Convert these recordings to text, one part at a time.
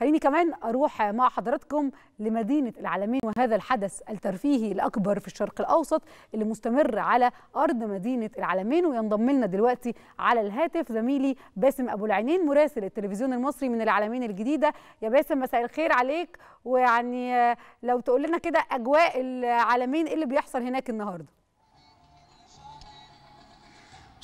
خليني كمان اروح مع حضراتكم لمدينه العالمين وهذا الحدث الترفيهي الاكبر في الشرق الاوسط اللي مستمر على ارض مدينه العالمين وينضم لنا دلوقتي على الهاتف زميلي باسم ابو العينين مراسل التلفزيون المصري من العالمين الجديده يا باسم مساء الخير عليك ويعني لو تقول لنا كده اجواء العالمين ايه اللي بيحصل هناك النهارده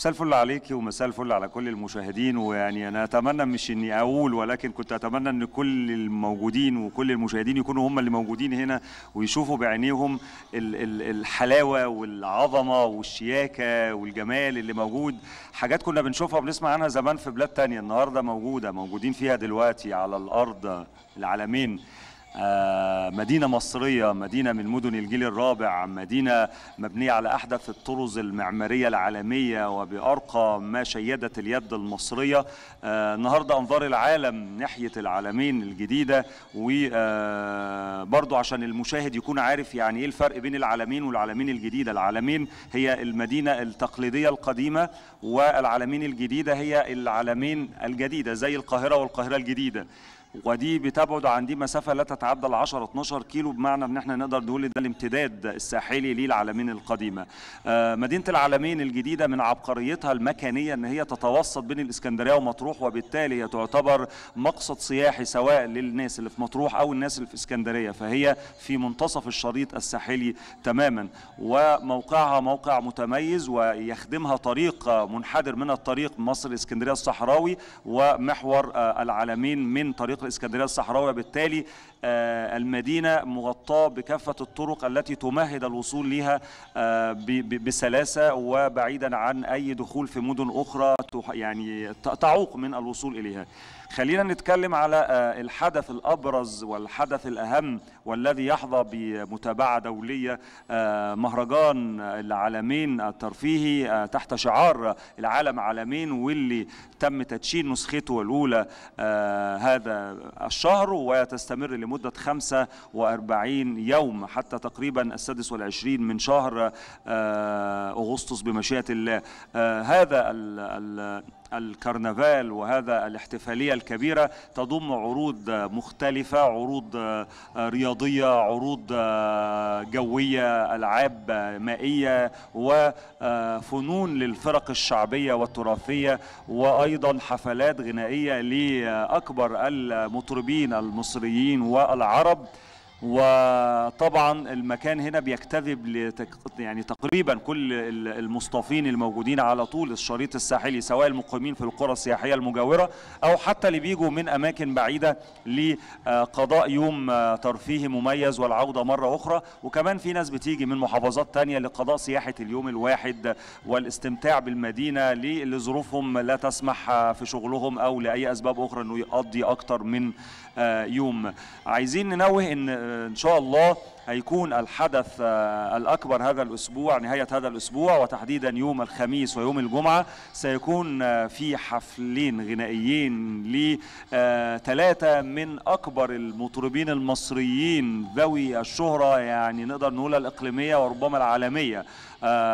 مساء الفل عليكي ومساء الفل على كل المشاهدين ويعني انا اتمنى مش اني اقول ولكن كنت اتمنى ان كل الموجودين وكل المشاهدين يكونوا هم اللي موجودين هنا ويشوفوا بعينيهم الحلاوه والعظمه والشياكه والجمال اللي موجود حاجات كنا بنشوفها وبنسمع عنها زمان في بلاد تانية النهارده موجوده موجودين فيها دلوقتي على الارض العالمين آه، مدينة مصرية مدينة من مدن الجيل الرابع مدينة مبنية على أحدث الطرز المعمارية العالمية وبأرقى ما شيدت اليد المصرية آه، النهاردة أنظار العالم ناحية العالمين الجديدة وبرضو آه، عشان المشاهد يكون عارف يعني إيه الفرق بين العالمين والعالمين الجديدة العالمين هي المدينة التقليدية القديمة والعالمين الجديدة هي العالمين الجديدة زي القاهرة والقاهرة الجديدة ودي بتبعد عن دي مسافة لا تتعدى ال 10 12 كيلو بمعنى ان احنا نقدر نقول ده الامتداد الساحلي للعلمين القديمة. آه، مدينة العلمين الجديدة من عبقريتها المكانية ان هي تتوسط بين الاسكندرية ومطروح وبالتالي هي تعتبر مقصد سياحي سواء للناس اللي في مطروح او الناس اللي في اسكندرية فهي في منتصف الشريط الساحلي تماما وموقعها موقع متميز ويخدمها طريق منحدر من الطريق مصر اسكندرية الصحراوي ومحور آه، العلمين من طريق منطقة الإسكندرية الصحراوية بالتالي آه، المدينة مغطاة بكافة الطرق التي تمهد الوصول لها آه، بسلاسة وبعيدا عن أي دخول في مدن أخرى يعني تعوق من الوصول إليها خلينا نتكلم على آه، الحدث الأبرز والحدث الأهم والذي يحظى بمتابعة دولية مهرجان العالمين الترفيهي تحت شعار العالم عالمين واللي تم تدشين نسخته الأولى هذا الشهر وتستمر لمدة 45 يوم حتى تقريبا السادس والعشرين من شهر آه، أغسطس بمشيئة الله آه، هذا الكرنفال وهذا الاحتفالية الكبيرة تضم عروض مختلفة عروض رياضية عروض جوية ألعاب مائية وفنون للفرق الشعبية والتراثية وأيضا حفلات غنائية لأكبر المطربين المصريين والعرب وطبعا المكان هنا بيجتذب لتك... يعني تقريبا كل المصطفين الموجودين على طول الشريط الساحلي سواء المقيمين في القرى السياحيه المجاوره او حتى اللي بيجوا من اماكن بعيده لقضاء آه، يوم آه، ترفيهي مميز والعوده مره اخرى وكمان في ناس بتيجي من محافظات تانية لقضاء سياحه اليوم الواحد والاستمتاع بالمدينه لظروفهم لا تسمح آه، في شغلهم او لاي اسباب اخرى انه يقضي اكتر من يوم عايزين ننوه ان ان شاء الله هيكون الحدث آه، الأكبر هذا الأسبوع نهاية هذا الأسبوع وتحديدا يوم الخميس ويوم الجمعة سيكون آه، في حفلين غنائيين لثلاثة آه، من أكبر المطربين المصريين ذوي الشهرة يعني نقدر نقول الإقليمية وربما العالمية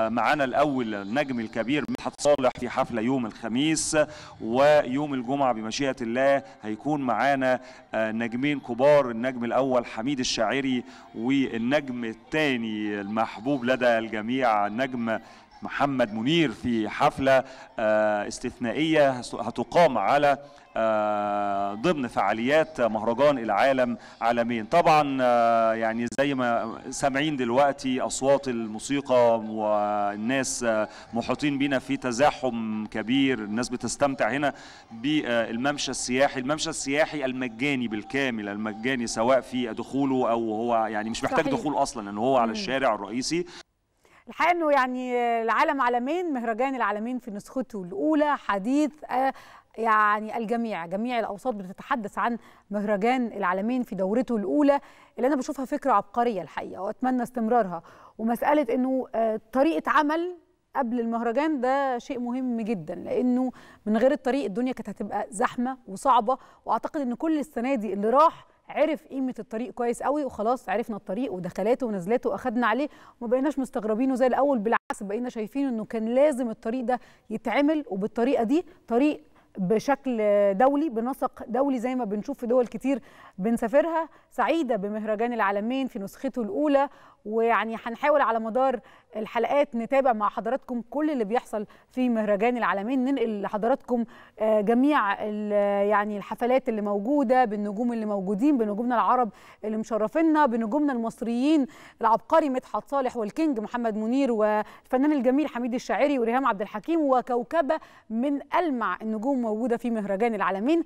معانا الأول النجم الكبير مدحت صالح في حفلة يوم الخميس ويوم الجمعة بمشيئة الله هيكون معانا نجمين كبار النجم الأول حميد الشاعري والنجم الثاني المحبوب لدى الجميع نجم محمد منير في حفلة آه، استثنائية هتقام على آه، ضمن فعاليات مهرجان العالم عالميا طبعا آه، يعني زي ما سامعين دلوقتي أصوات الموسيقى والناس محيطين بينا في تزاحم كبير الناس بتستمتع هنا بالممشى السياحي الممشى السياحي المجاني بالكامل المجاني سواء في دخوله أو هو يعني مش محتاج صحيح. دخول أصلا لأن هو على الشارع الرئيسي الحقيقه انه يعني العالم عالمين مهرجان العالمين في نسخته الاولى حديث آه، يعني الجميع جميع الاوساط بتتحدث عن مهرجان العالمين في دورته الاولى اللي انا بشوفها فكره عبقريه الحقيقه واتمنى استمرارها ومساله انه آه، طريقه عمل قبل المهرجان ده شيء مهم جدا لانه من غير الطريق الدنيا كانت هتبقى زحمه وصعبه واعتقد ان كل السنه دي اللي راح عرف قيمه الطريق كويس قوي وخلاص عرفنا الطريق ودخلاته ونزلاته واخدنا عليه وما بقيناش مستغربينه زي الاول بالعكس بقينا شايفين انه كان لازم الطريق ده يتعمل وبالطريقه دي طريق بشكل دولي بنسق دولي زي ما بنشوف في دول كتير بنسافرها سعيدة بمهرجان العالمين في نسخته الأولى ويعني هنحاول على مدار الحلقات نتابع مع حضراتكم كل اللي بيحصل في مهرجان العالمين ننقل لحضراتكم آه، جميع يعني الحفلات اللي موجودة بالنجوم اللي موجودين بنجومنا العرب اللي مشرفينا بنجومنا المصريين العبقري مدحت صالح والكينج محمد منير والفنان الجميل حميد الشاعري وريهام عبد الحكيم وكوكبة من ألمع النجوم موجودة في مهرجان العالمين